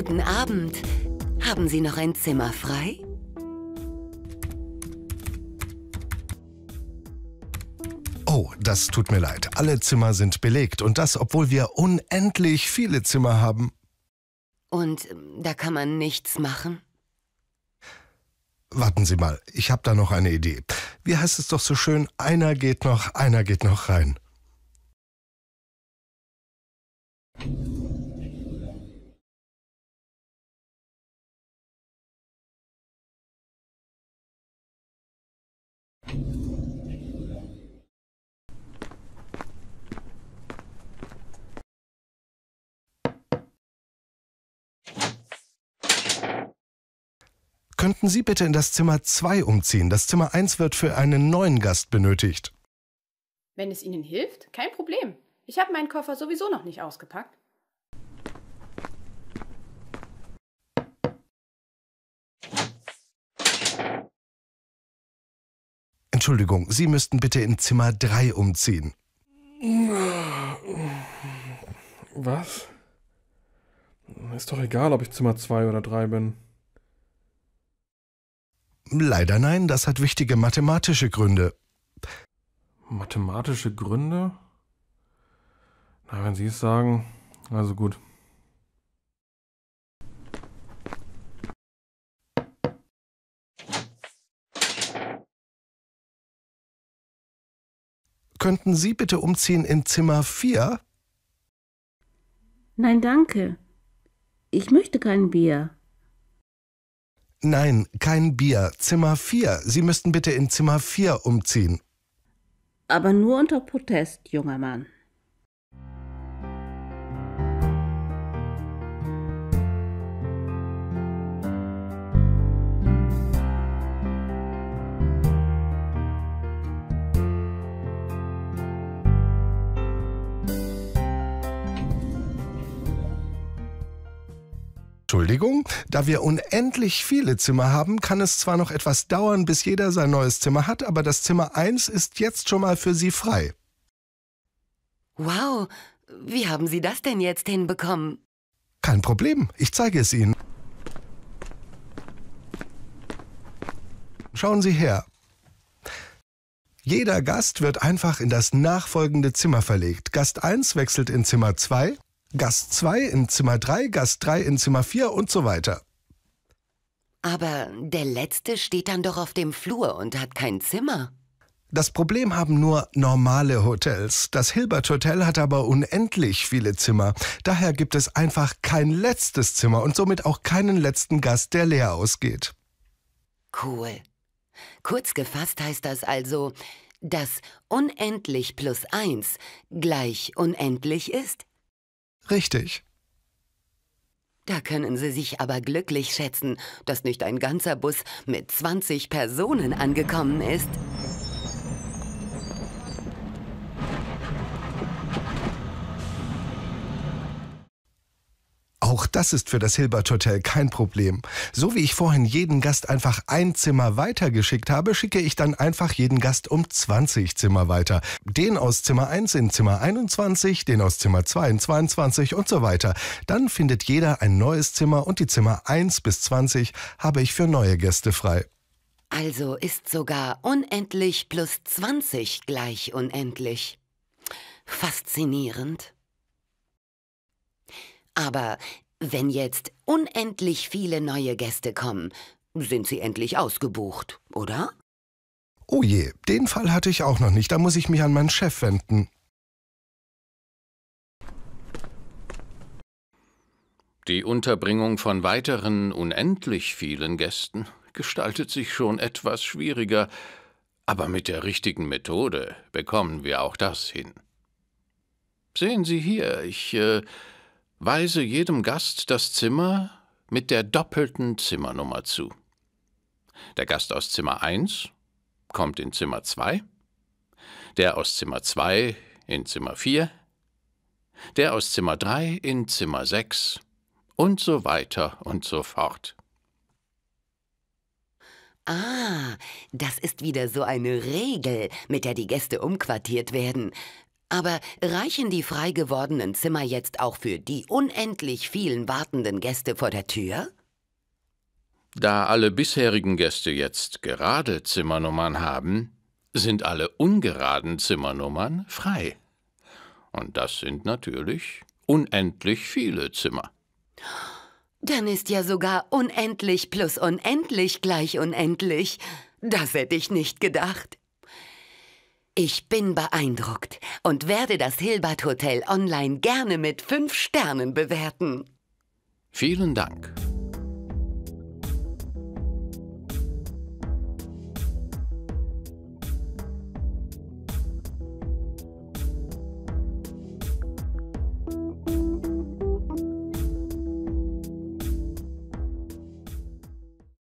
Guten Abend. Haben Sie noch ein Zimmer frei? Oh, das tut mir leid. Alle Zimmer sind belegt und das, obwohl wir unendlich viele Zimmer haben. Und ähm, da kann man nichts machen? Warten Sie mal, ich habe da noch eine Idee. Wie heißt es doch so schön, einer geht noch, einer geht noch rein. Könnten Sie bitte in das Zimmer 2 umziehen? Das Zimmer 1 wird für einen neuen Gast benötigt. Wenn es Ihnen hilft, kein Problem. Ich habe meinen Koffer sowieso noch nicht ausgepackt. Entschuldigung, Sie müssten bitte in Zimmer 3 umziehen. Was? Ist doch egal, ob ich Zimmer 2 oder 3 bin. Leider nein, das hat wichtige mathematische Gründe. Mathematische Gründe? Na, wenn Sie es sagen, also gut. Könnten Sie bitte umziehen in Zimmer 4? Nein, danke. Ich möchte kein Bier. Nein, kein Bier. Zimmer 4. Sie müssten bitte in Zimmer 4 umziehen. Aber nur unter Protest, junger Mann. Entschuldigung, da wir unendlich viele Zimmer haben, kann es zwar noch etwas dauern, bis jeder sein neues Zimmer hat, aber das Zimmer 1 ist jetzt schon mal für Sie frei. Wow, wie haben Sie das denn jetzt hinbekommen? Kein Problem, ich zeige es Ihnen. Schauen Sie her. Jeder Gast wird einfach in das nachfolgende Zimmer verlegt. Gast 1 wechselt in Zimmer 2, Gast 2 in Zimmer 3, Gast 3 in Zimmer 4 und so weiter. Aber der letzte steht dann doch auf dem Flur und hat kein Zimmer. Das Problem haben nur normale Hotels. Das Hilbert Hotel hat aber unendlich viele Zimmer. Daher gibt es einfach kein letztes Zimmer und somit auch keinen letzten Gast, der leer ausgeht. Cool. Kurz gefasst heißt das also, dass unendlich plus eins gleich unendlich ist? Richtig. Da können Sie sich aber glücklich schätzen, dass nicht ein ganzer Bus mit 20 Personen angekommen ist. Auch das ist für das Hilbert Hotel kein Problem. So wie ich vorhin jeden Gast einfach ein Zimmer weitergeschickt habe, schicke ich dann einfach jeden Gast um 20 Zimmer weiter. Den aus Zimmer 1 in Zimmer 21, den aus Zimmer 2 in 22 und so weiter. Dann findet jeder ein neues Zimmer und die Zimmer 1 bis 20 habe ich für neue Gäste frei. Also ist sogar unendlich plus 20 gleich unendlich. Faszinierend. Aber wenn jetzt unendlich viele neue Gäste kommen, sind sie endlich ausgebucht, oder? Oh je, den Fall hatte ich auch noch nicht. Da muss ich mich an meinen Chef wenden. Die Unterbringung von weiteren unendlich vielen Gästen gestaltet sich schon etwas schwieriger, aber mit der richtigen Methode bekommen wir auch das hin. Sehen Sie hier, ich äh, Weise jedem Gast das Zimmer mit der doppelten Zimmernummer zu. Der Gast aus Zimmer 1 kommt in Zimmer 2, der aus Zimmer 2 in Zimmer 4, der aus Zimmer 3 in Zimmer 6 und so weiter und so fort. Ah, das ist wieder so eine Regel, mit der die Gäste umquartiert werden. Aber reichen die frei gewordenen Zimmer jetzt auch für die unendlich vielen wartenden Gäste vor der Tür? Da alle bisherigen Gäste jetzt gerade Zimmernummern haben, sind alle ungeraden Zimmernummern frei. Und das sind natürlich unendlich viele Zimmer. Dann ist ja sogar unendlich plus unendlich gleich unendlich. Das hätte ich nicht gedacht. Ich bin beeindruckt und werde das Hilbert Hotel online gerne mit fünf Sternen bewerten. Vielen Dank.